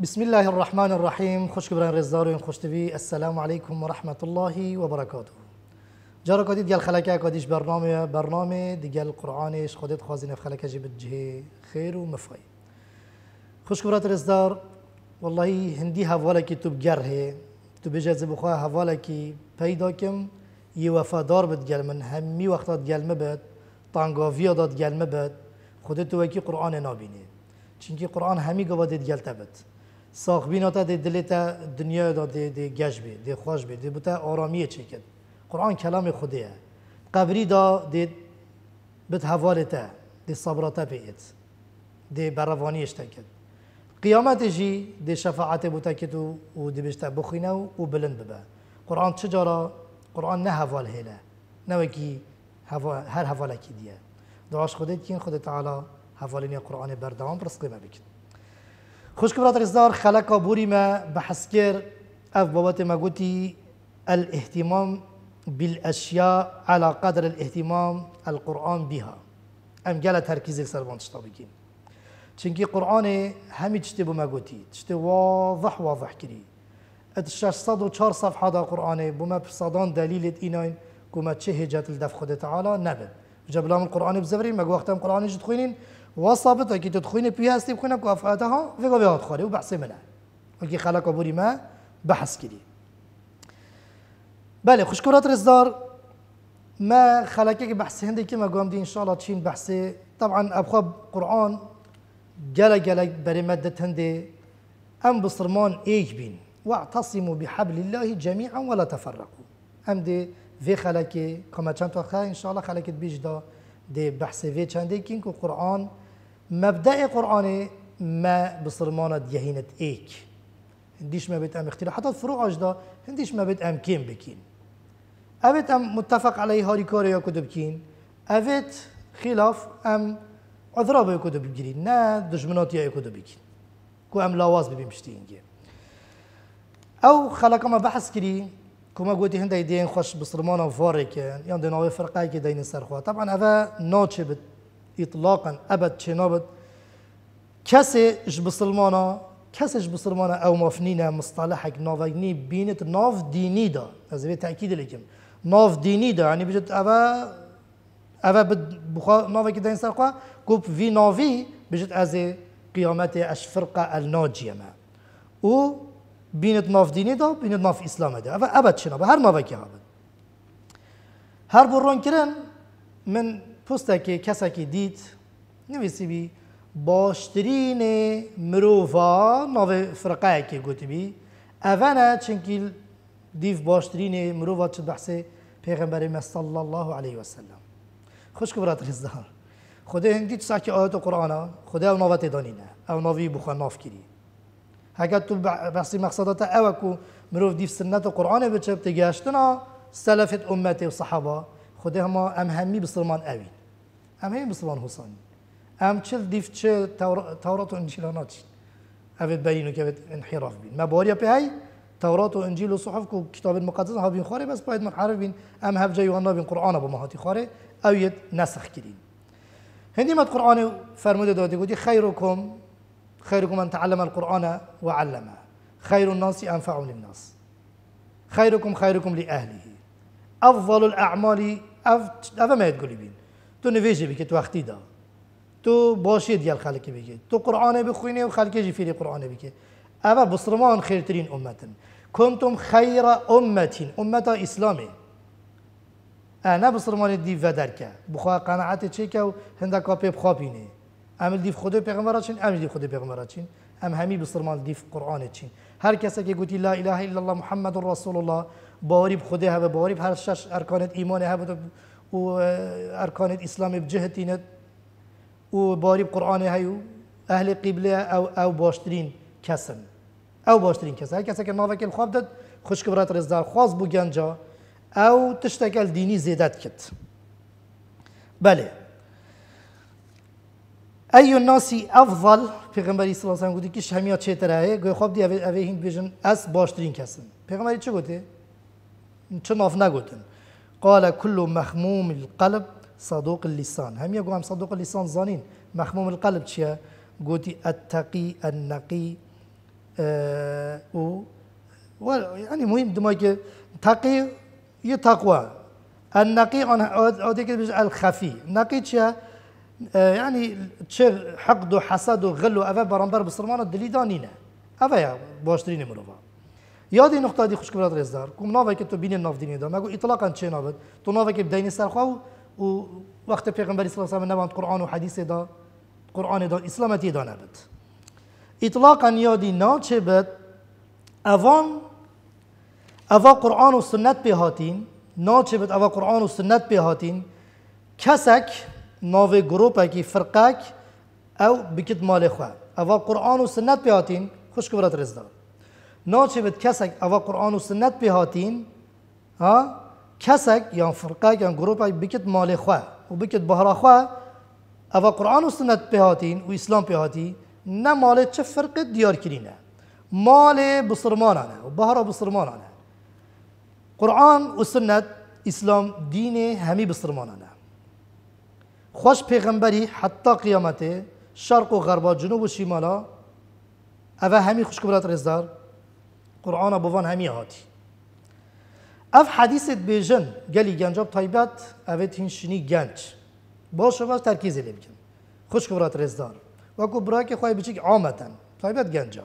بسم الله الرحمن الرحيم خوش الرحیم خوشگبران خوش تبي السلام علیکم و رحمت الله و برکاته جارا کدید گل خلکه کدیش برنامه برنامه دیگل قرآنش خودت خوازین خلکه جی بجه خیر و مفای خوشگبرات رزدار والله هندی هوا کی تو بگره تو بجز بخوا هوا کی پیدا کم یه وفادار بد گل من همی وقتات گل مبد تانگاویا داد گل مبد خودت تو وکی قرآن نابینه چونکی قرآن همی گوادید گل تبد ساخبینات تا دی دنیا دا دی, دی گش بی دی خوش بی دی بوتا آرامیه چکد قرآن کلام خودیه قبری دا دی بت حوال تا دی صبراتا پیت دی بروانیش تکد قیامت جی دی شفاعت بوتا کتو و دی بشتا بخینه و بلند ببه قرآن چجارا قرآن نه حوال هیله نه وکی هر حواله کی دیه دعاش خودت کن خود تعالی حوالین قرآن بردوام پرس قیمه بکن خوشک رزدار خلقا بوری ما بحث اف بابات ما گوتی الاهتمام بالاشياء على قدر الاهتمام القرآن بها ام گل ترکیز سر بانتشتا بگیم چونکی قرآن همی چتی ما گوتی چتی واضح واضح کری ات 604 صفحه دا قرآن بما بصدان دلیلت ایناین كما تشهجت لدف خود تعالى نبل جبلام القرآن بزبري مقوقتم قرآن جد خوينين وصابته كي تدخلين بيها سيبكنا كوافاتها في قبيها تخوري وبحثي منها وكي خلاك بوري ما بحث كدي بله كرات رزدار ما خلقك بحث هندي كما قام دي إن شاء الله تشين بحثي طبعا أبخاب قرآن جلا جلا بري مادة هندي أم بصرمان إيج بين واعتصموا بحبل الله جميعا ولا تفرقوا أم دي في خلاك كما تشانتو خا إن شاء الله خلاك تبيجدا دي بحث في تشاندي كينكو قرآن مبدأ قرآني ما بصرمانة يهينة إيك هنديش ما بيت أم اختلاف حتى فروع أجدا هنديش ما بيت أم كين بكين أبيت أم متفق عليه هاري كوريا كتب كين أبيت خلاف أم عذرابة كتب بجرين نا دجمنات يا كتب بكين كو أم لواز ببيمشتين أو خلق ما بحث كري كما قلت هندا يدين خوش بصرمانة فاركين كان يعني ديناوي فرقاي كي دين سرخوا طبعا هذا نوتش بت إطلاقا أبد کسی اش بسلمانا اش بسلمانا أو مفنينا مصطلحك نافيني بینت ناف دینی دا هذا تاکید لكم ناف دینی دا يعني بجد أبا أبا بد بخا نافك دين سرقا كوب في نافي بجد از قیامت أش فرقة الناجية ما و بینت ناف دینی دا بینت ناف إسلام دا أبا أبد نابد هر نافك يا هر برون كرن من که کسا که دید نویسی بی باشترین مروفا نو فرقه که گوتی بی چون چنکیل دیف باشترین مروفا چه بحث پیغمبر صلی الله علیه و سلم خوش که برات رزدار خدا هنگی چه ساکی آیت قرآن خدا او دانینه او نوی بخواه ناف کری اگر تو بحثی مقصدات اوکو کو مروف دیف سنت قرآن بچه بتگیشتنا سلفت امت و صحابه خدا همه امهمی بسرمان اوید ام هي بصبان حسین ام چل دیف چه تورات و انجیل ناچین اوید برینو که انحراف بین ما باریا به هی تورات و انجیل و صحف کو کتاب مقدس ها بین خاره بس باید منحرف بین ام هف جای وانا بین قرآن با مهاتی خواره اوید نسخ کردین هندی مد قرآن فرموده داده گودی خیرکم خیرکم ان تعلم القرآن و علمه خير الناس انفعون للناس خيركم خيركم لأهله أفضل الأعمال أف... أف ما يتقولي بين تو بگی تو وقتی دا تو باشی دیال خلکی بگی تو قرآن بخوینی و خلکی جی فیلی قرآن بگی اما بسرمان خیرترین امتن کنتم خیر امتین امتا اسلامی انا اه، بسرمان دیو و درکه بخواه قناعت چه که و هنده کپی بینه امیل دیو خود پیغمبر چین امیل دیو خود پیغمبر چین ام همی بسرمان دیو قرآن چین هر کسی که گوتی لا اله الا الله محمد رسول الله باوری ها و باوری هر شش ارکانت ایمان هبه و وأركان الإسلام و وباري بقرآن هيو أهل قبلة أو أو باشترین كسن أو باشترین كسن هر کسی که ناوک خواب داد خوش برات رزدار خواست بو او أو تشتكل ديني زيدت كت بله ای ناسی افضل پیغمبری صلی الله علیه وسلم گفت که شمیا چه تره گوی خواب دی اوه بجن بیژن از باشترین کسن پیغمبری چه گفته چه ناف نگوتن قال كل مخموم القلب صدوق اللسان هم يقول هم صدوق اللسان زانين مخموم القلب تشيا قوتي التقي النقي أه و يعني مهم دماغي تقي يتقوى النقي اوديك الخفي نقي تشيا آه، يعني تشي حقد وحسد وغل وافا برامبر بصرمان الدليل دانينا افا يا باشترين مروفا یادی نقطه دی خوشک برات رزدار کم ناوی که تو بین نو دینی دا مگو اطلاقا چه ناوت تو ناوی که بدین سرخوا و وقت پیغمبر اسلام الله علیه قرآن و حدیث دا قرآن دا اسلامتی دا نبود اطلاقا یادی نا چه بد اوان اوا قرآن و سنت به هاتین نا چه بد اوا قرآن و سنت به هاتین کسک ناوی گروپ اکی فرقک او بکت مال خواه اوا قرآن و سنت به هاتین خوشک برات رزدار ناچه بد کسک اوه قرآن و سنت بهاتین ها کسک یا فرقه یا گروپ بکت مال خواه و بکت بهرا خواه اوه قرآن و سنت بهاتین و اسلام بهاتی نه مال چه فرق دیار کرینه مال بسرمانانه و بهرا بسرمانانه قرآن و سنت اسلام دین همی بسرمانانه خوش پیغمبری حتی قیامت شرق و غربا جنوب و شیمالا اوه همی خوشکبرات رزدار قرآن ابو فان همی هاتی اف حدیثت بیجن گلی گنجاب تایبت اوید هین گنج با شما ترکیز لی کن خوش کورات رزدار و کو برای که خواهی بچیک که آمدن تایبت گنجا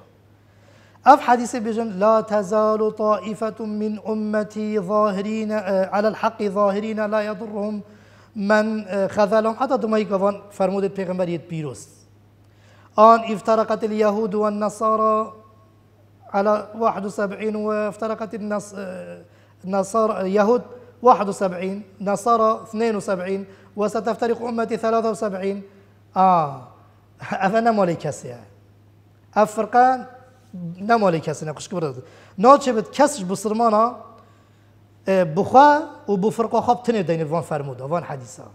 اف حدیث بیجن لا تزال طائفة من امتی ظاهرین اه، على الحق ظاهرین لا يضرهم من اه، خذلهم حتی دمائی که فرمودت پیغمبریت پیروست آن افترقت اليهود والنصارى على 71 وافترقت النص نصارى يهود 71 نصارى 72 وستفترق أمتي 73 آه أفا نمولي كسي أفرقان نمولي كسي نقش كبرد نوتش كسش بصرمانا آه، بخوا وبفرقا خب تني دين فان فرمودا فان حديثا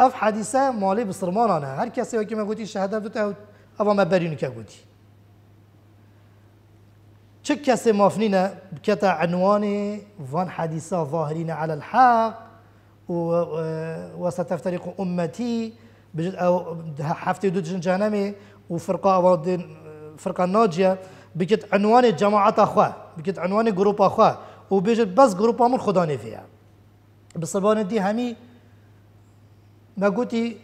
أف حديثا مالي بصرمانا هر كسي وكي ما قلتي شهادة بتاعت او ما برينو كي قلتي چه کسی مافنین بکتا عنوان وان حدیثا ظاهرین على الحق و وستفترق امتی بجد او هفته دو جن جهنمی و فرقه اوادین فرقه ناجیه بكت عنوان جماعة أخوة بكت عنوان جروب أخوة وبيجت بس جروب من خداني فيها بصبان دي همي نقولتي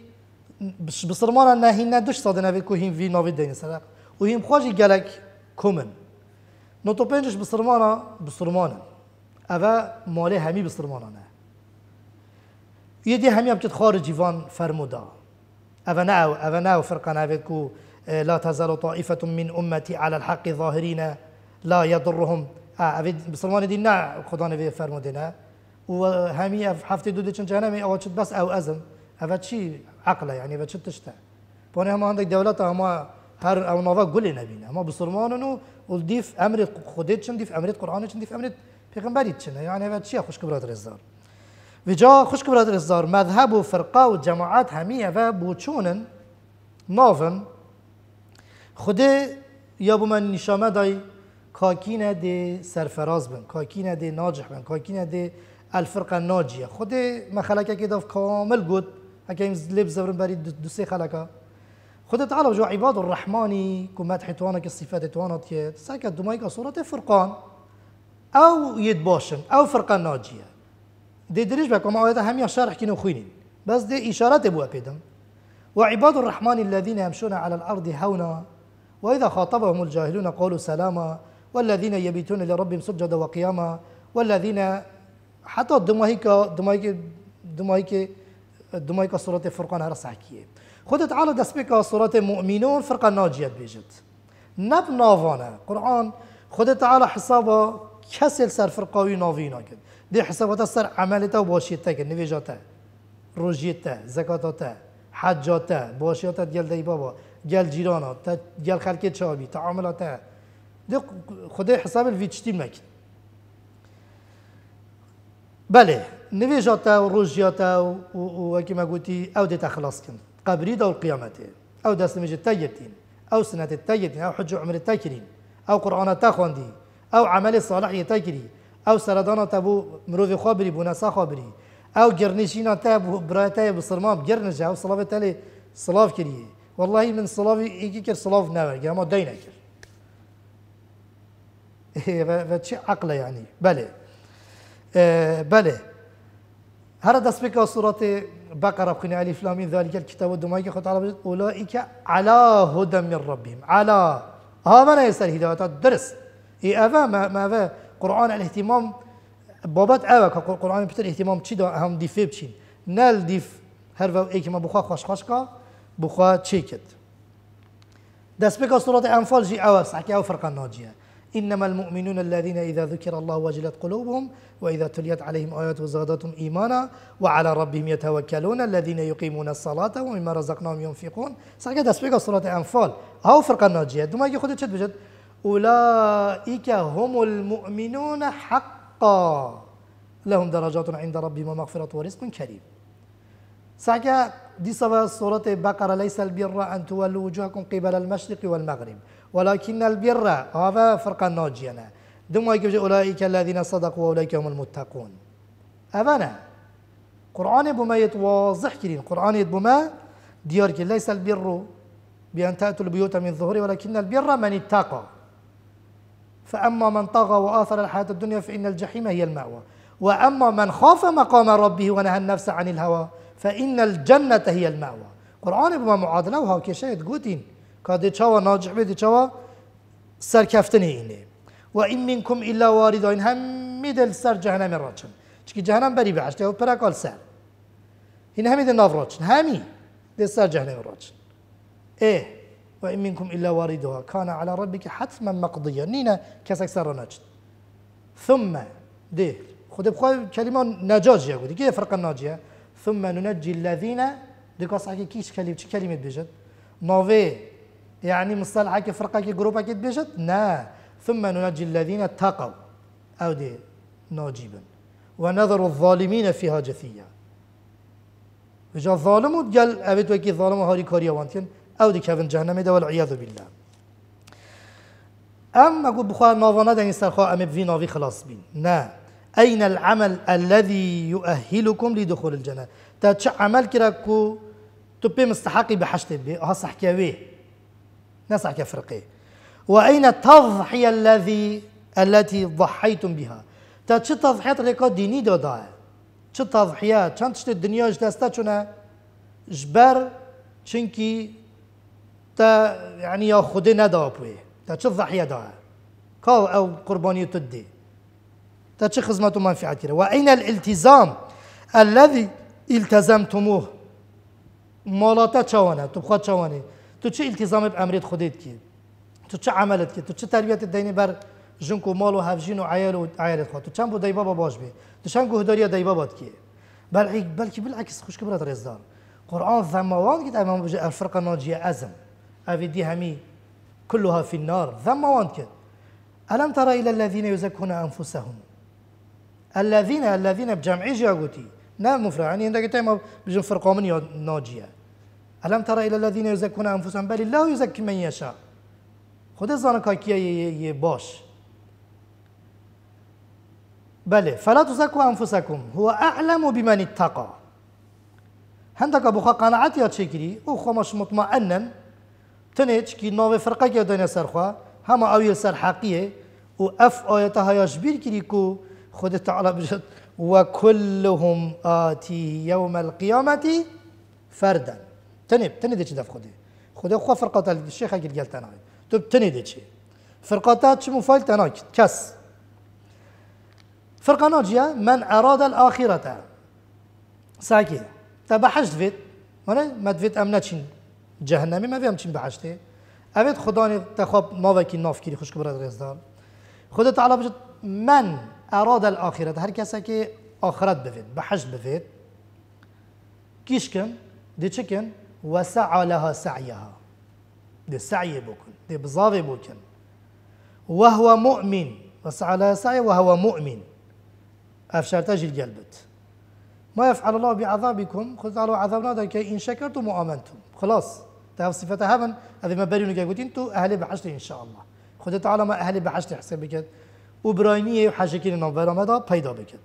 بصرمانا نهينا دوش صادنا في كوهين في نافي دين سرق وهم خواجي قالك كومن نوتو بنجش بسرمانا بسرمانا أفا مالي همي بسرمانا يدي همي أبجد خارج جيفان فرمودا أفا ناو أفا ناو فرقا نافذكو اه، لا تزال طائفة من أمتي على الحق ظاهرين لا يضرهم أفا آه، بسرمانا دي نا خدانا في فرمودنا وهمي حفتي دودة چن جهنمي أو چد بس أو أزم أفا چي عقلة يعني أفا چد تشتا بوني هما عندك دولة هما هر او نوفا قولي نبينا هما بسرمانا نو ولدی في امر خودت چند دی في امر قرآن چند دی في امر پیغمبری چنه یعنی و چیه خوش برادر ازدار و جا خوش برادر ازدار مذهب و فرقه و جماعت همیه و بوچونن نافن خود یا بو من نشامه دای کاکینه دی سرفراز بن کاکینه دی ناجح بن کاکینه دی الفرقه ناجیه خود مخلکه که داف کامل گود اگه این لب زبرن بری دو سه خلکه خود تعالى جو عباد الرحمن كمات حتوانك الصفات توانت يد ساكت دمايك صورة فرقان أو يد باشم أو فرقان ناجية دي دريش بكم آيات هم شرح كينو خوينين بس دي إشارات بوا بيدم وعباد الرحمن الذين يمشون على الأرض هونا وإذا خاطبهم الجاهلون قالوا سلاما والذين يبيتون لربهم سجدا وقياما والذين حتى دمايك دمايك دمايك دمايك صورة فرقان هرسحكيه خودت على دست بکا صورت مؤمنون فرقه ناجیت بیجد نب ناوانه قرآن خودت على حسابا کسی سر فرقاوی ناوی ناکد دی حسابات سر عملتا و باشیتا که نویجاتا روژیتا حجاتا دی بابا تعاملاتا دي حساب الفيتشتي ماكن بله و روژیاتا و, و, و, و, و, و, و, و, و, و, و, و, و, قبري دول قيامته أو دست مجد التيتين أو سنة التيتين أو حج عمر تاكرين أو قرآن تاخوندي أو عمل صالح تاكري أو سرطان تبو مروف خبري بونسا خبري أو جرنشينا تابو برايتاي بصرمام جرنجا أو صلاة تالي صلاف كريه والله من صلاف إيكي كر صلاف ناور جاما دينا كر إيه، فتشي عقله يعني بله آه، بله هذا دست بك صورتي بقرة بقين علي لامين ذلك الكتاب ودمائك خط على أولئك على هدى من ربهم على هذا أنا يسأل هداية الدرس إي أفا ما ما أفا قرآن الاهتمام بابات أفا قرآن بتر اهتمام تشي هم فيب تشين نال ديف هرفا إيك ما بخوا خوش خوشكا بخوا تشيكت دس بك سورة أنفال جي أوا سحكي أو فرقا ناجيه إنما المؤمنون الذين إذا ذكر الله وجلت قلوبهم وإذا تليت عليهم آيات زادتهم إيمانا وعلى ربهم يتوكلون الذين يقيمون الصلاة ومما رزقناهم ينفقون سرقة دسبيق صلاة أنفال هاو آه، فرق الناجية دوما يخدو تشد بجد أولئك هم المؤمنون حقا لهم درجات عند ربهم ومغفرة ورزق كريم ساكا دي سورة بقرة ليس البر أن تولوا وجوهكم قبل المشرق والمغرب ولكن البر هذا فرقة ناجينا دم أولئك الذين صدقوا وأولئك هم المتقون أبنا قرآن بما يتواضح كرين قرآن بما ديار كرين ليس البر بأن تأتوا البيوت من ظهور ولكن البر من اتقى فأما من طغى وآثر الحياة الدنيا فإن الجحيم هي المأوى وأما من خاف مقام ربه ونهى النفس عن الهوى فإن الجنة هي المأوى قرآن بما معادلة وهو كشاهد جوتين كادي چاوە ناجح بێتی چاوە سەرکەفتنی إني وإن منكم إلا واردين هم ميدل سر جهنم راچن تشكي جهنم بري بعشت او پراکال سر إن هم ميدل نافروتش راچن دي ده سر جهنم راچن ايه وإن منكم إلا واردها كان على ربك حتما مقضيا نينا كسك سر ناچن ثم دي خود بخوي كلمة نجاج يا قد كيف فرق الناجية ثم ننجي الذين دي قصة كيش كلمة كلمة بيجد نوفي يعني مصطلح هكي فرقة كي جروب هكي تبيشت نا ثم ننجي الذين اتقوا أو دي ناجيبا ونظر الظالمين فيها جثيا جا ظالم قال أبيت وكي ظالم هاري كوريا وانتين أو دي كافن جهنم دا والعياذ بالله أما قلت بخواه ناظنا دني سرخوا أم بفي ناظي خلاص بين نا أين العمل الذي يؤهلكم لدخول الجنة تا عمل كراكو تبي مستحقي بحشت بي صح كاويه نسعك فرقيه وأين التضحية الذي التي ضحيتم بها تا چه لك ديني دو داده چه تضحیات چند تشت الدنيا دسته چونه جبر چنكي تا يعني يا خدي ندا بوي تا چه ضحيه دا كاو او قرباني تدي تا چه خدمه منفعه كده واين الالتزام الذي التزمتموه مولاتا چوانه تبخوا چوانه تو چه التزامی به امرت خودت کی تو چه عملت کی تو چه تربیت دینی بر جنک و مال و هفجین و عیال و عیالت خود تو چند بود دیبا باش بی تو چند گهداری دیبا باد کی بل بلکی بالعکس خوش کبرت رزدان قرآن ذموان کی امام بجي الفرقة أزم أفي دي كلها في النار ذموان كده ألم ترى إلى الذين يزكون أنفسهم الذين الذين بجمعي جاغوتي نا مفرع يعني عندك تايم بجن فرقة من ناجية ألم ترى إلى الذين يزكون أنفسهم بل الله يزكي من يشاء خذ زانك كي باش بله فلا تزكوا أنفسكم هو أعلم بمن اتقى هندك بخا قناعات يا تشكري او خمش مطمئنا تنيتش كي نوف فرقة كي دنيا سرخوا هما أو يسر حقيه و اف ايتها يشبير كري كو خود تعالى بجد وكلهم آتي يوم القيامة فرداً تنب تنب دي دف خودی خدا خو فرقات الشيخ اگل گل تنای تو تنب فرقات تش مو فايل تناک كاس فرقة ناجية من أراد الآخرة ساكي تبحشت فيت ولا ما تفيت امنا نتشين جهنمي ما فيهم تشين بحشتي أبيت خداني تخاب ما وكي ناف كيري خوش كبرت غزدار خدا تعالى بجد من أراد الآخرة هر كسا كي آخرت بفيت بحشت بفيت كيش دي تشيكن وسعى لها سعيها دي سعي بكن دي بزاوي بكن وهو مؤمن وسعى لها سعي وهو مؤمن أجل قلبت ما يفعل الله بعذابكم خذ على عذابنا ذلك إن شكرتم وآمنتم خلاص تعرف صفة هبن هذا ما بارين قلت انتو أهل بحشت إن شاء الله خدا تعالوا ما أهل بحشت حساب بكت حاجة كنا نظر مدى پیدا بكت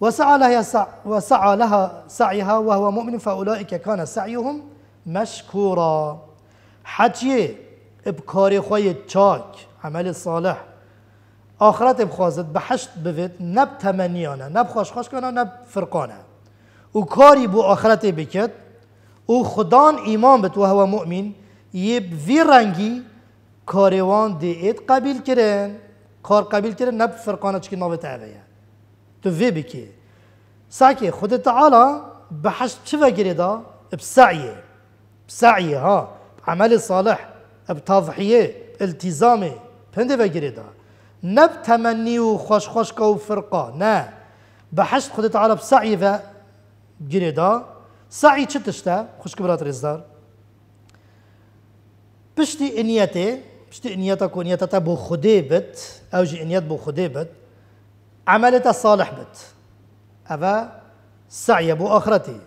وسعى لها سع وسعى لها سعيها وهو مؤمن فأولئك كان سعيهم مشكورا حجی ابکاری خوی تشاك عمل صالح آخرت بخوازد بحشت حشت نب تمنيانا نب خوش خوش كنا نب فرقانا وكاري بو آخرت بكت وخدان خدان ایمان بت و هو مؤمن یه وی كاريوان دي ات قبیل كرين كار قبیل كرين نب فرقانا چکن ما عليها تو في بكي ساكي خد تعالى بحشت شفا قريدا بسعي بسعي ها عمل صالح بتضحيه التزامي بهند فقريدا نب تمني وخوش خوش كو فرقة نا بحشت خد تعالى بسعي فا قريدا سعي تشتشتا خوش كبرات رزدار بشتي انيتي بشتي انيتا كونيتا بو خديبت اوجي جي انيت بو خديبت عملت الصالح بت أفا سعي بو آخرته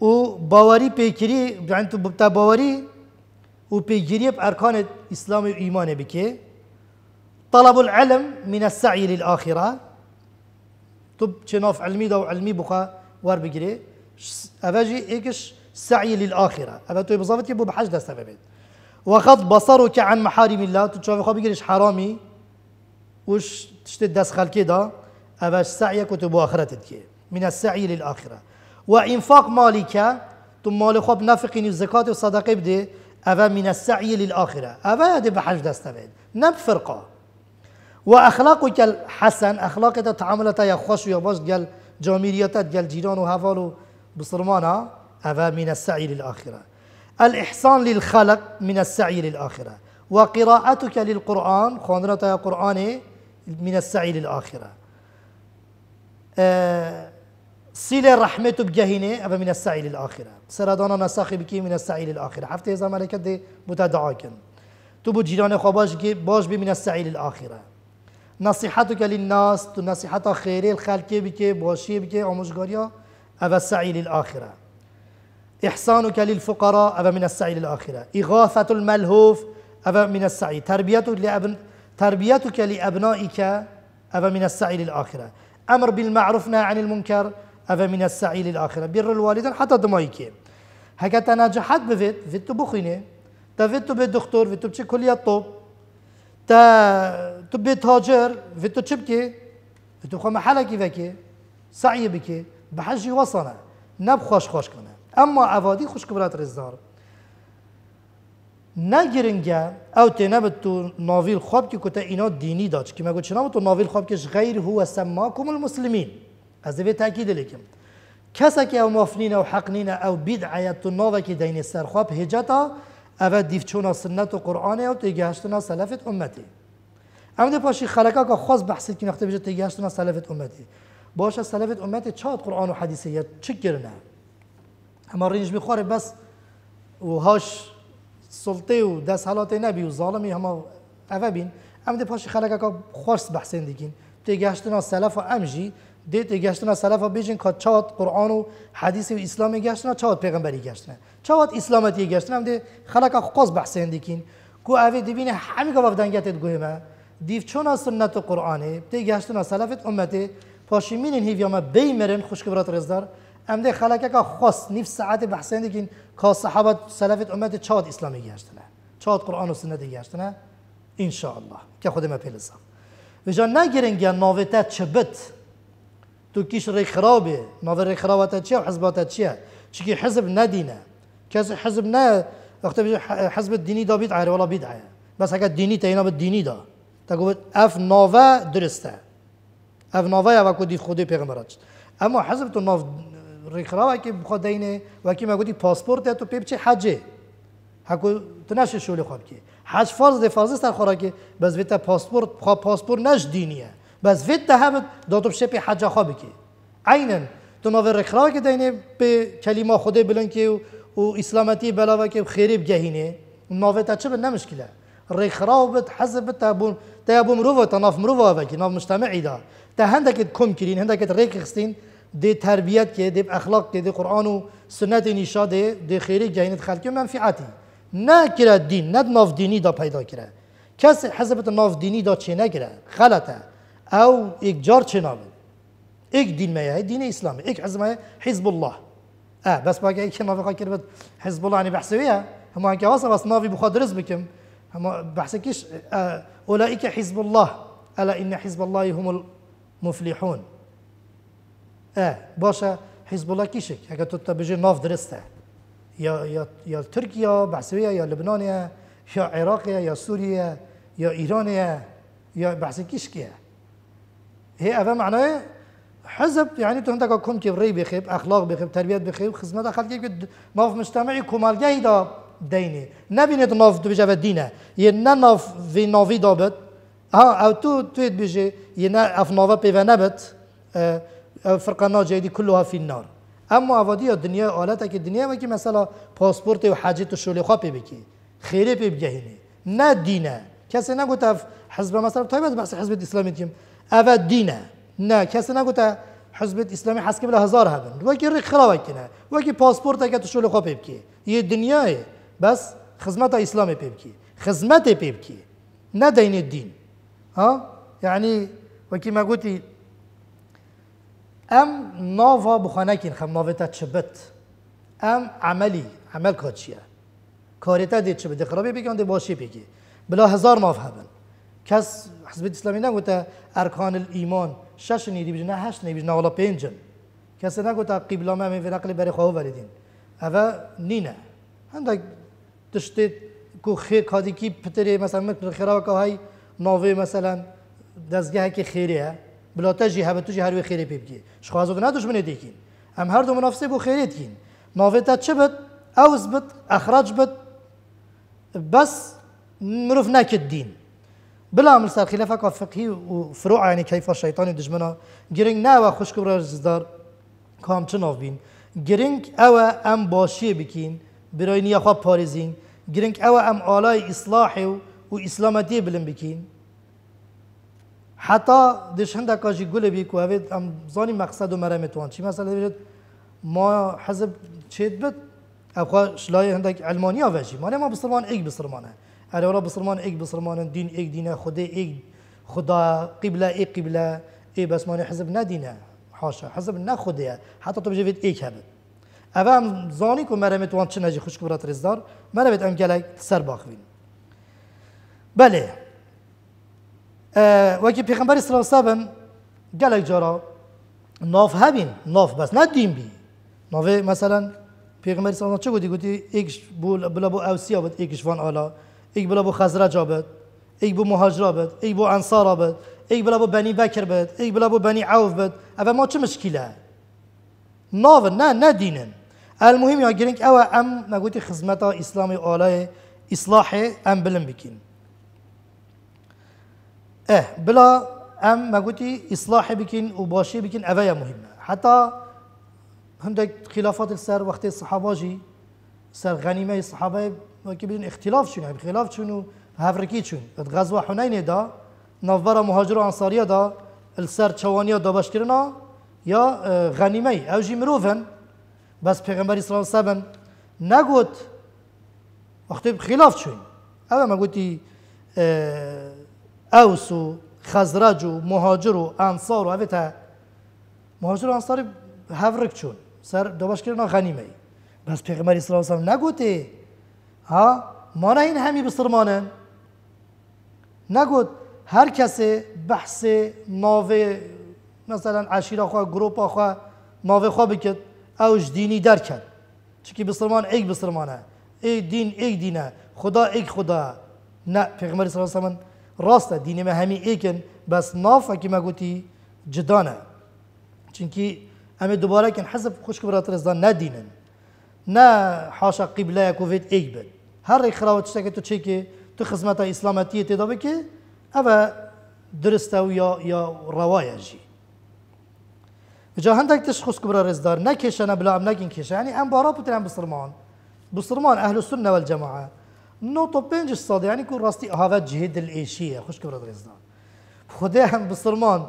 و باوری بيكري يعني تو بتا باوری و بيكري بأركان الإسلام و ایمان طلب العلم من السعي للآخره تو چناف علمي دو علمي بقى وار وار أبا جي إيكش سعي للآخره اما تو بصفتي بو بحج دست ببید وخط بصرك عن محارم الله تو چاوی خواه حرامي وش تشتي دس خلقي دا أباش سعيك وتبو آخرتك من السعي للآخرة وإنفاق مالك تم مال خوب نفقين الزكاة والصدقة بدي أبا من السعي للآخرة أبا هذا بحج دستبعد نب فرقة وأخلاقك الحسن أخلاقك تعاملت يا خوش يا باش قال جاميريتات قال جيران وهافالو بصرمانا أبا من السعي للآخرة الإحسان للخلق من السعي للآخرة وقراءتك للقرآن خاندرتا يا قرآني من السعي للآخرة صلة آه، رحمته بجهنة أبا من السعي للآخرة سردانا نساخي بكي من السعي للآخرة حفته إذا ملكت دي متدعا تبو جيران خواه باش, بي من السعي للآخرة نصيحتك للناس تو نصيحتها خيري الخلق بكي باشي بكي عمشغاريا أبا السعي للآخرة إحسانك للفقراء أبا من السعي للآخرة إغاثة الملهوف أبا من السعي تربيتك لأبن تربيتك لأبنائك أفا من السعي للآخرة أمر بالمعروف نهى عن المنكر أفا من السعي للآخرة بر الوالدين حتى دمائك هكا تناجحت بفيت فيت بخينة تفيت دكتور فيت بشي كلية طب تا تبي تاجر فيت تشبكي فيت بخوا محلك فيكي سعي بكي بحجي وصلنا نبخوش خوش كنا أما أفادي خوش كبرات رزار نگرنگه او به تو ناویل خواب که کتا اینا دینی داشت که مگو چنام تو ناویل خواب کش غیر هو سماکم المسلمین از دوی تاکید لیکم کسا که او مافنین او حقنین او بدعیت تو ناوه که دین سرخواب هجتا او دیفچونا سنت و قرآن او تیگه هشتنا سلفت امتی امده پاشی خلقا که خواست بحثید که نخته بجه تیگه سلفت امتی باشه سلفت امتی چاد قرآن و حدیثیت چک گرنه اما رینج بس و هاش سلطه و حالات نبی و هم هەمە ده پاش امده پاشی خورس بحثین دیگین ده گشتنا سلف و ده گشتنا سلف و بیجین که چهات قرآن و حدیث و گشتنا گشتنا اسلامتی گشتنا گشتن ده خلقه گەشتنم خورس بحثین دیگین که اوه کو همی که وفدنگیت گوه ما دیف چون سنت و ده گشتنا سلفت امتی پاشی مینین هیوی همه خوشک برات رزدار امده خلاکه که خاص نیف ساعت بحثنده که که صحابت سلفت امت چاد اسلامی گرشتنه چاد قرآن و سنت گرشتنه انشاءالله که خودم ما پیلزم و جا گیا ناویتا چه بت تو کیش ری خرابه ناوی ری حزبات چیه و تا چیه چی که حزب ندینه کسی حزب نه حزب دینی دا والا بید عیره بس اگر دینی تا اینا به دینی دا تا گفت اف ناوه درسته اف ناوه یا وکو دی خودی پیغمبرات اما حزب تو rekla ki Xwedeyne wekî me gotî pasportê tu pê biçe hecê heku tu neşe şolê xwe bikî hec farz dê fazî ser xwerakê bez vê te pasport xwa paspor nej dîniye bez vê te hebit da tu bişe pê heca xwe bikî Eynen tu navê rekrawekê deynê pê kelîma Xwedê bilinkê û û îslametî belavekê xêrê bgehînê navê te çi bin nemişkil e رێکخراو بت حەز بت تا بوون تیا بوو مرۆڤ تا ناف مرۆڤ وەکی ناف مشتەمەعیدا تا هەندێکت کۆم کردین هەندێکت ڕێکی خستین دي تربيت كي دي اخلاق كي دي قران وسنت نشا دي دي خيري جاينت خلقي منفعتي نا كرا دين ند ناف ديني دا پیدا كرا كس حسب ناف ديني دا چه نگرا غلطه او جار چه نابن اك دين ما هي دين اسلامي اك حزب حزب الله اه بس باقي اك نافقه كلمه حزب الله يعني بحسبيها هما كي وصل بس نافي بخادرز بكم هما بحسكيش آه اولئك حزب الله الا ان حزب الله هم المفلحون اه باشا حزب الله كيشك هكا تتا بيجي ناف درسته يا يا يا تركيا بحسبيه يا لبنانيا يا عراقيا يا سوريا يا ايرانيا يا بحسب كيشكيه هي أفا معناه حزب يعني تو هندك كون كم ري بخيب اخلاق بخيب تربيه بخيب خدمه خلقك ناف مجتمعي كمالجاي دا ديني نبينت ناف بجا دينه ين ناف في نافي دابت ها او تو تويت بيجي ين ناف نافا بيفا نبت آه ناجی دی کلها فی النار اما اوادی یا دنیا آلت که دنیا و که مثلا پاسپورت و حجت و شوله پی بکی خیره پی بگهینه نه دینه کسی نگوته حزب مثلا تایب از بحث حزب اسلامی کیم اول دینه نه کسی نگوته حزب اسلامی هست که بلا هزار هبن وکی ریق خلا و وکی پاسپورت ها که تو شوله پی بکی یه دنیای بس خدمت اسلام پی بکی خدمت پی بکی نه دین دین ها یعنی وکی ما Em nava bixanekin xem navê te çi bit. Em emelî, emel ka çi ye? Karê te dê çi bidê xirabê pêkin dê başê pêkê. Bila hezar mav hebin. Kes Hizbê Îslamî negote erkanil îman şeş nêdî bijî ne heşt nêbijî ne wala pêncin. Kesê negote qîbla me em vê neqilê berê xwe veredîn. Eve nîne. Hindek tiştê ku xê kadîkî pitirê mesela min xêra ka hay navê mesela dezgehekê xêrê ye. بلاتا جی هبه تو جی هر وی خیره پیب گی شخواز دو نه دشمنه دیکین ام هر دو منافسه بو خیره دیکین ناویتا چه بد اوز بد اخراج بد بس مروف نکد دین بلا مثال خلافك فقهي وفروع يعني كيف الشيطان دجمنا جرين ناوا خشك برزدار كام تنوف بين جرين اوا ام باشي بكين براي نيا خواب باريزين جرين اوا ام آلاي اصلاحي و اسلامتي بلن بكين حتى دش هنده کاشی گل بی که اوید ام زانی مقصد و مره میتوان چی مثلا بیرد ما حزب چید بد اخوا شلای هندک علمانی ما مانه ما بسرمان ایک بسرمانه اره ورا بسرمان ایک بسرمانه دین ایک دینه خدا ایک خدا قبله ایک قبله ای بس ما مانه حزب ندینه حاشا حزب نخوده حتی تو بجوید ایک هبد اوه ام زانی که مره میتوان چی نجی خوشک برات رزدار مره بید ام گلک سر باخوین بله وەکی پێغمبەری سلاسەبن گەلێک جارا ناف همین ناف نه دین بی پیغمبر صلی الله ساڵ چ گوتی گفت ئیکش بلا بو ئەوسیا بێت ئیکش وان آلا یک بلا بو خەزرا جابێت یک بو مهاجر بێت ئیک بو انصار بێت یک بلا بو بنی بکر بێت یک بلا بو بنی ئاوف بێت اما ما چ مشکیلە ناون نه دینن المهم یا گرنگ او ام نەگوتی خدمت ئیسلامی ئالای اصلاح ام بلم بکەین اه بلا ام ما قلتي اصلاح بكين وباشي بكين افايا مهمه حتى هندك خلافات السر وقت الصحابه جي سر غنيمه الصحابه كبيرين اختلاف شنو يعني خلاف شنو هافركيت شنو غزوه حنين دا نظر مهاجر انصاريه دا السر تشوانيه دا باشترنا يا آه، غنيمه او جي مروفن بس پیغمبر عليه وسلم نگوت وقت خلاف شنو انا ما گوتی اوس و خزرج و مهاجر و انصار و مهاجر و انصار هفرک چون سر دوباش کردن غنیمه بس پیغمبر صلی سلام علیه نگوته ها ما نه این همی بسرمانن نگوت هر کسی بحث ناوه مثلا عشیر خواه گروپ خواه ناوه خواه بکد اوش دینی در کرد چکی بسرمان ایک بسرمانه ای دین ایک دینه خدا ایک خدا نه پیغمبر صلی سلام راستا ڕاستە دینێمە هەمی ئێکن بەس نافەکیمە گوتی جدانە چونکی ئەمێ دوبارەکن حەزب خوشک نا نادینن نا حاشا قیبلەیە کوڤێت ئەیک بن هەڕێک خراوە شتەکە تو چێکێ تو خزمتا ئیسلامەتیە تێدا بکێ ئەوە درستا و یا یا ڕەوایە ژی جا هەندێک تش خوشک رزدار نا نەکێشەنە بلا ئەم نەکەین کێشە ینی ئەم باڕا پتریان بسرمان بسرمان اهل سنە والجماعة 95 ساله یعنی کو راستی اهاوه جهه دل ایشیه خوش که برادر ازدان خدا هم بسرمان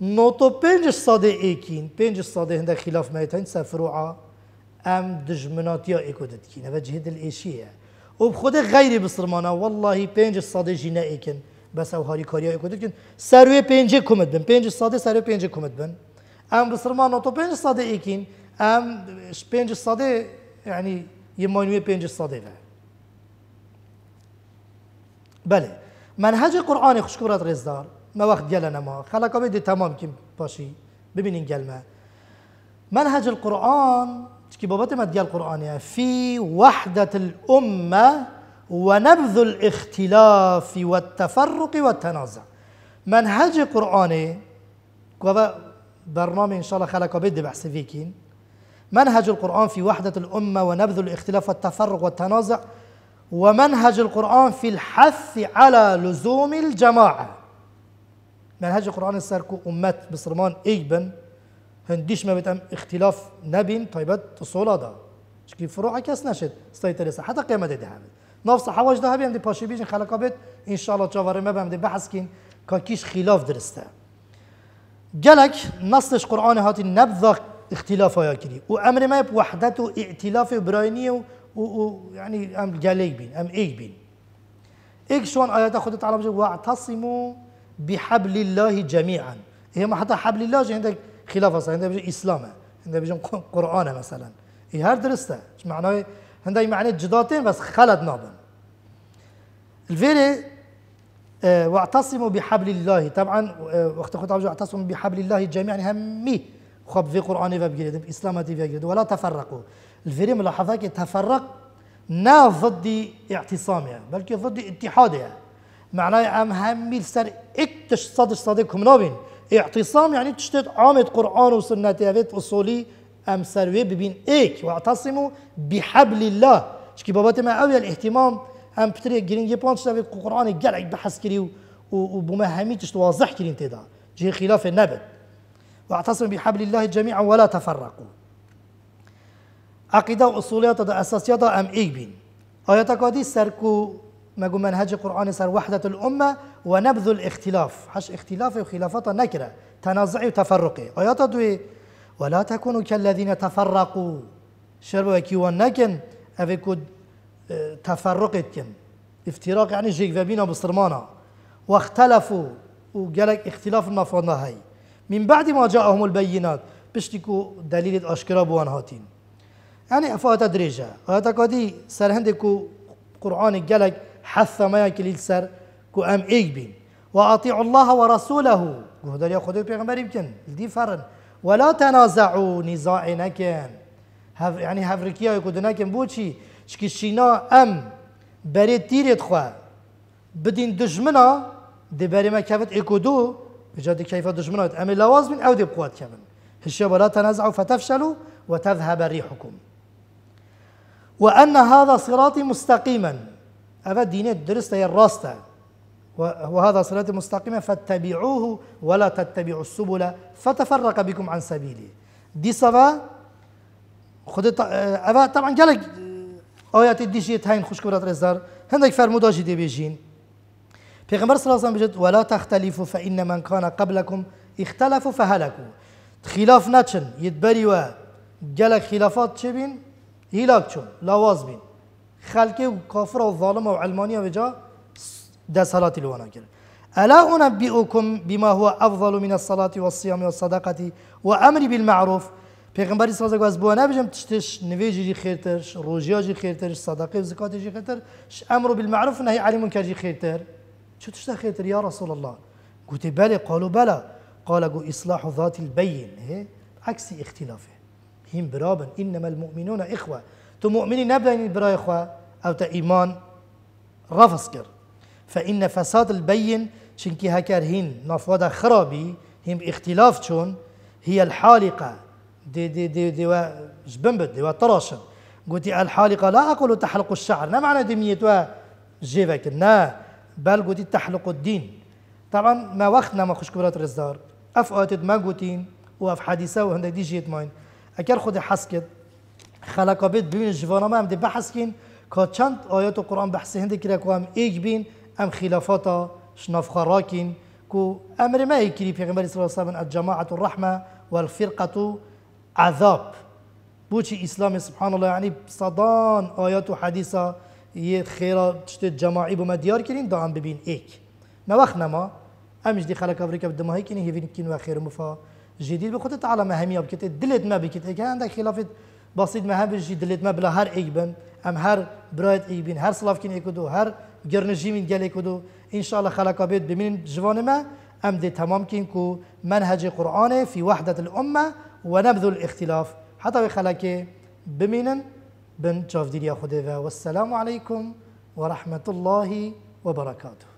95 ساده ایکین 5 ساده هنده خلاف مایتن سفروعا ام دجمناتیا ایکو دتکین و جهه دل ایشیه و خدا غیری بسرمانه والله 5 ساده جینه ایکن بس او هاری کاریا ایکو دتکین سروی 5 کمد بن 5 ساده سروی 5 کمد بن ام بسرمان 95 ساده ایکین ام 5 ساده یعنی یه مانوی 5 ساده و بله منهج قرآن خوشکورت رزدار ما وقت گل ما خلقا بده تمام که باشی ببینین گلمه منهج القرآن که بابت مدگل قرآنیه فی وحدت الامه ونبذ الاختلاف والتفرق والتنازع منهج قرآني و برنامج إن شاء الله خلقه بدي بحث فيكين منهج القرآن في وحدة الأمة ونبذ الاختلاف والتفرق والتنازع ومنهج القرآن في الحث على لزوم الجماعة منهج القرآن السركو أمت بصرمان إيبن هنديش ما بتم اختلاف نبين طيبت الصلاة ده شكي فروع كاس نشد استيطرسة حتى قيمة ده هم نفس حواج ده هم دي باشي بيجن خلقه بيت إن شاء الله جواري ما بهم دي بحث كين كاكيش خلاف درسته جلك نصش قرآن هاتي نبذق اختلاف هاي كري وأمر ما وحدته ائتلاف براينيو ويعني ام جاليبين ام ايبين ايك شون ايات اخذت على واعتصموا بحبل الله جميعا هي إيه ما حتى حبل الله عندك خلافه صح عندك اسلام عندك بيجون قران مثلا هي إيه هر درسته ايش معناه عندك معنى جداتين بس خلد نابن الفيري آه واعتصموا بحبل الله طبعا آه وقت خد عبد واعتصموا بحبل الله جميعا همي خب في قرآن فبقيد إسلامتي فبقيد ولا تفرقوا الفريم لاحظك يتفرق نا ضد اعتصامها بلكي ضد اتحادها معناه ام همي سر اكتش صدش صديقهم نابين اعتصام يعني تشتت عامد قرآن وسنة يفيت أصولي أم سروي ببين إيك واعتصموا بحبل الله شكي بابات ما أول الاهتمام أم بتري جرين يبان تشتت قرآن جلعك بحس كري همي تشت واضح كرين تدا جي خلاف النبت واعتصموا بحبل الله جميعا ولا تفرقوا عقیده و اصولیات و اساسیات هم ایک بین آیات کادی سر مگو منهج قرآن سر وحدت الامه و نبذ الاختلاف هش اختلاف و خلافات نکره تنازع و تفرقه آیات دوی ولا تكونوا كالذين تفرقوا شرب كيوان نكن أفي كود آه، تفرقت كن افتراق يعني جيك فبينا بصرمانا واختلفوا وقالك اختلاف المفروض هاي من بعد ما جاءهم البينات بشتكوا دليل أشكرا بوان هاتين يعني فوق تدريجة هذا قدي سر هندي كو قرآن جلك حث ما يكليل سر كو أم إيجبين وأطيع الله ورسوله قهدر يا خدوك بيغمبر يمكن دي فرن ولا تنازعوا نزاع نكن هف يعني هفركيا يكو دنكن بوشي شكشينا أم بري تيرت خوا بدين دجمنا دي بري ما كفت إكودو بجد كيف دجمنا أم لوازم أو دي بقوات كفن هشي ولا تنازعوا فتفشلوا وتذهب ريحكم وأن هذا صراطي مستقيما أفا الدين الدرس هي الراستة وهذا صراطي مستقيما فاتبعوه ولا تتبعوا السبل فتفرق بكم عن سبيله دي صفا خد أفا طبعا قالك آيات ديشي تهين خشكورات رزار هندك فرمودا جدي بيجين پیغمبر صلی الله علیه و بجد ولا تختلفوا فإن من كان قبلكم اختلفوا فهلكوا خلاف نچن يدبري و جلك خلافات چبين هیلاک چون لوازمين بین كافر او ظالم او علمانيه وجا جا دسالات الوانا کرد ألا أنبئكم بما هو أفضل من الصلاة والصيام والصدقة وأمر بالمعروف پیغمبری صلی الله علیه و آله بوانه بجم تشتش نویجی جی خیرتر روزیا جی خیرتر صدقه و زکات جی خیرتر امر بالمعروف نهی عن المنکر جی خیرتر چه تشتا خیرتر یا رسول الله قلت بله قالوا بلى قال قو اصلاح ذات البين عكس اختلافه هم برابن إنما المؤمنون إخوة تو مؤمني نبدأين برا إخوة أو تا إيمان غفص كر فإن فساد البين شنكي هكار هين نفوضا خرابي هم اختلاف شون هي الحالقة دي دي دي دي جبنبت دي طراشن قلت الحالقة لا أقول تحلق الشعر لا معنى و جيبك لا بل قلت تحلق الدين طبعا ما وقتنا ما خشكورات رزدار اف اتد ما قوتين واف حديثه وهندك دي جيت ماين اگر خود حس کرد خلقا بید ببین جوانا ما هم دی بحث کن که چند آیات و قرآن بحث هنده کرد که هم ایک بین هم خلافاتا شنافخارا کن که امر ما ایکری پیغمبر صلی الله علیه وسلم الجماعت الرحمه والفرقه عذاب بوچی اسلام سبحان الله یعنی صدان آیات و حدیثا یه خیرا چطه جماعی بما دیار کنین دا هم ببین ایک نوخ نما امیش دی بری که بدماهی کنین هیوین کن و خیر مفا جديد بكت تعلم أهمية بكت دلت ما بكت إيه عندك خلافة بسيط ما هبش دلت ما بلا هر إيبن أم هر برايت إيبن هر كين إيكودو هر جرنجي من جل إيكودو إن شاء الله خلاك بيت بمن جوان ما أم دي تمام كين كو منهج القرآن في وحدة الأمة ونبذ الاختلاف حتى بخلاك بمنن بن يا خديفة والسلام عليكم ورحمة الله وبركاته